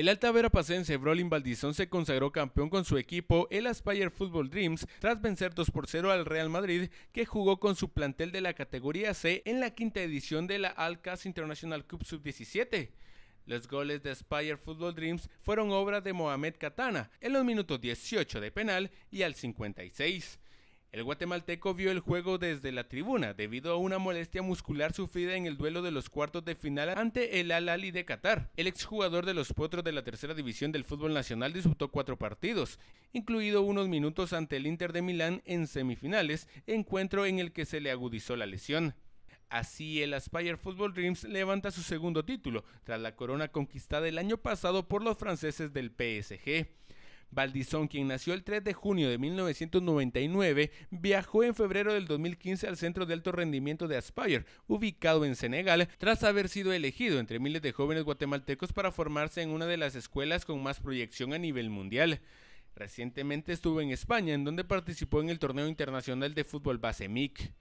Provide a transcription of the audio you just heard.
El alta Pacense, Brolin Valdizón se consagró campeón con su equipo, el Aspire Football Dreams, tras vencer 2 por 0 al Real Madrid, que jugó con su plantel de la categoría C en la quinta edición de la Alcas International Cup Sub-17. Los goles de Aspire Football Dreams fueron obra de Mohamed Katana en los minutos 18 de penal y al 56. El guatemalteco vio el juego desde la tribuna debido a una molestia muscular sufrida en el duelo de los cuartos de final ante el Al Ali de Qatar. El exjugador de los Potros de la tercera división del fútbol nacional disputó cuatro partidos, incluido unos minutos ante el Inter de Milán en semifinales, encuentro en el que se le agudizó la lesión. Así el Aspire Football Dreams levanta su segundo título, tras la corona conquistada el año pasado por los franceses del PSG. Valdizón, quien nació el 3 de junio de 1999, viajó en febrero del 2015 al Centro de Alto Rendimiento de Aspire, ubicado en Senegal, tras haber sido elegido entre miles de jóvenes guatemaltecos para formarse en una de las escuelas con más proyección a nivel mundial. Recientemente estuvo en España, en donde participó en el torneo internacional de fútbol base MIC.